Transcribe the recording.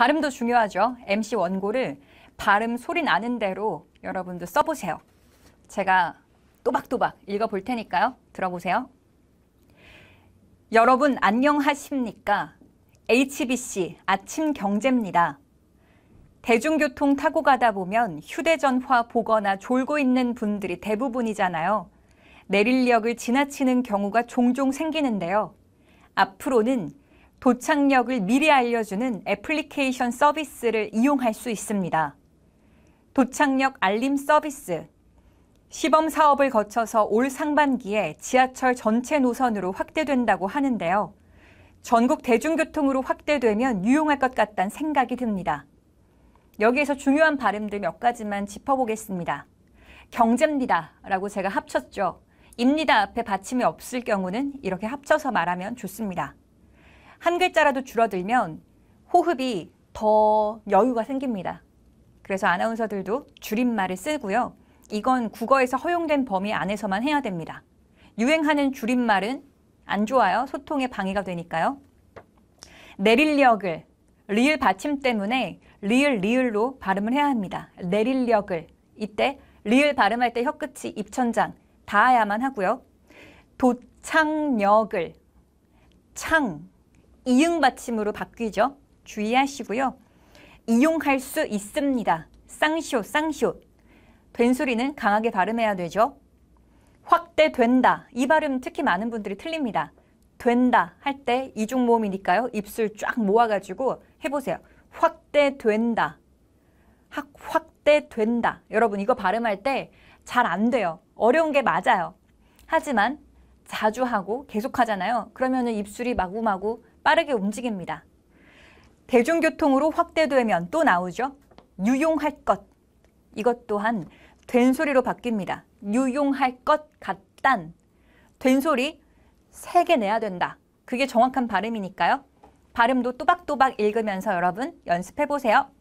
발음도 중요하죠. MC 원고를 발음 소리 나는 대로 여러분도 써보세요. 제가 또박또박 읽어볼 테니까요. 들어보세요. 여러분 안녕하십니까? HBC 아침 경제입니다. 대중교통 타고 가다 보면 휴대전화 보거나 졸고 있는 분들이 대부분이잖아요. 내릴역을 지나치는 경우가 종종 생기는데요. 앞으로는 도착역을 미리 알려주는 애플리케이션 서비스를 이용할 수 있습니다. 도착역 알림 서비스. 시범 사업을 거쳐서 올 상반기에 지하철 전체 노선으로 확대된다고 하는데요. 전국 대중교통으로 확대되면 유용할 것 같다는 생각이 듭니다. 여기에서 중요한 발음들 몇 가지만 짚어보겠습니다. 경제입니다. 라고 제가 합쳤죠. 입니다 앞에 받침이 없을 경우는 이렇게 합쳐서 말하면 좋습니다. 한 글자라도 줄어들면 호흡이 더 여유가 생깁니다. 그래서 아나운서들도 줄임말을 쓰고요. 이건 국어에서 허용된 범위 안에서만 해야 됩니다. 유행하는 줄임말은 안 좋아요. 소통에 방해가 되니까요. 내릴력을 리을 받침 때문에 리을 리을로 발음을 해야 합니다. 내릴력을 이때 리을 발음할 때 혀끝이 입천장 닿아야만 하고요. 도창력을 창 이응 받침으로 바뀌죠. 주의하시고요. 이용할 수 있습니다. 쌍시오, 쌍시오. 된소리는 강하게 발음해야 되죠. 확대된다. 이 발음 특히 많은 분들이 틀립니다. 된다 할 때 이중 모음이니까요. 입술 쫙 모아가지고 해보세요. 확대된다. 확, 확대된다. 여러분 이거 발음할 때 잘 안 돼요. 어려운 게 맞아요. 하지만 자주 하고 계속 하잖아요. 그러면 입술이 마구마구 빠르게 움직입니다. 대중교통으로 확대되면 또 나오죠. 유용할 것. 이것 또한 된소리로 바뀝니다. 유용할 것 같단. 된소리 세게 내야 된다. 그게 정확한 발음이니까요. 발음도 또박또박 읽으면서 여러분 연습해 보세요.